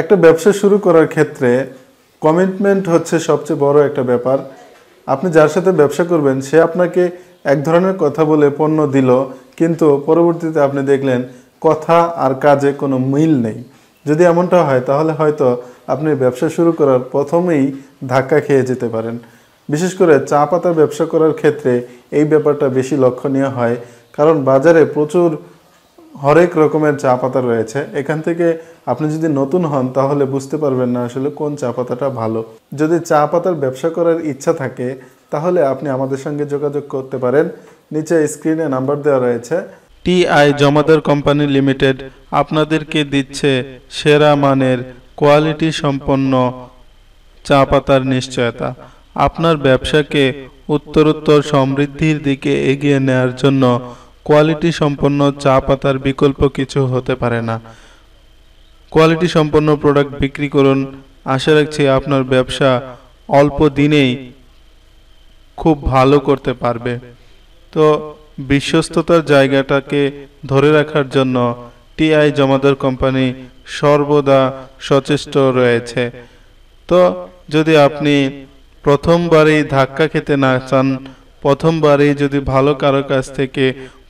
একটা ব্যবসা শুরু করার ক্ষেত্রে কমিটমেন্ট হচ্ছে সবচেয়ে বড় একটা ব্যাপার আপনি যার সাথে ব্যবসা করবেন সে আপনাকে এক ধরনের কথা বলে পণ্য দিল কিন্তু পরবর্তীতে আপনি দেখলেন কথা আর কাজে কোনো মিল নেই যদি এমনটা হয় তাহলে হয়তো আপনি ব্যবসা শুরু করার প্রথমেই ধাক্কা খেয়ে যেতে পারেন বিশেষ করে চা পাতা ব্যবসা করার ক্ষেত্রে এই ব্যাপারটা বেশি লক্ষণীয় হয় কারণ বাজারে প্রচুর হরেক রকমের চা পাতা রয়েছে এখান থেকে আপনি যদি নতুন হন তাহলে বুঝতে পারবেন না আসলে কোন চা পাতাটা ভালো যদি চা পাতার ব্যবসা করার ইচ্ছা থাকে তাহলে আপনি আমাদের সঙ্গে যোগাযোগ করতে পারেন নিচে স্ক্রিনে নাম্বার দেওয়া রয়েছে T I Jamadar company limited আপনাদেরকে দিচ্ছে সেরা মানের কোয়ালিটি সম্পন্ন চা পাতার নিশ্চয়তা আপনার ব্যবসাকে উত্তরোত্তর সমৃদ্ধির দিকে এগিয়ে নেওয়ার জন্য কোয়ালিটি সম্পন্ন চা পাতার বিকল্প কিছু হতে পারে না কোয়ালিটি সম্পন্ন প্রোডাক্ট বিক্রি করুন আশা রাখছি আপনার ব্যবসা অল্প দিনেই খুব ভালো করতে পারবে তো বিশ্বস্ততার জায়গাটাকে ধরে রাখার জন্য টিআই জমাদার কোম্পানি সর্বদা সচেষ্ট রয়েছে তো যদি আপনি প্রথমবারেই ধাক্কা খেতে না চান প্রথমবারেই যদি ভালো কারো কাছ থেকে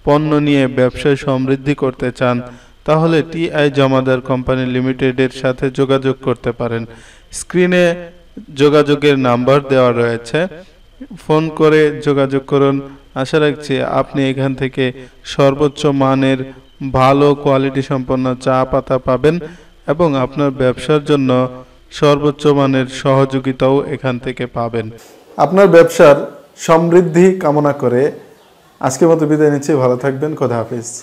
পণ্য নিয়ে ব্যবসায় সমৃদ্ধি করতে চান তাহলে টিআই জমাদার কোম্পানি লিমিটেডের সাথে যোগাযোগ করতে পারেন স্ক্রিনে যোগাযোগের নাম্বার দেওয়া রয়েছে ফোন করে যোগাযোগ করুন আশা রাখছি আপনি এখান থেকে সর্বোচ্চ মানের ভালো কোয়ালিটি সম্পন্ন চা পাতা পাবেন এবং আপনার ব্যবসার জন্য সর্বোচ্চ মানের সহযোগিতাও এখান থেকে পাবেন আপনার ব্যবসার সমৃদ্ধি কামনা করে আজকের মতো বিদায় নিচ্ছি ভালো থাকবেন খোদা হাফিজ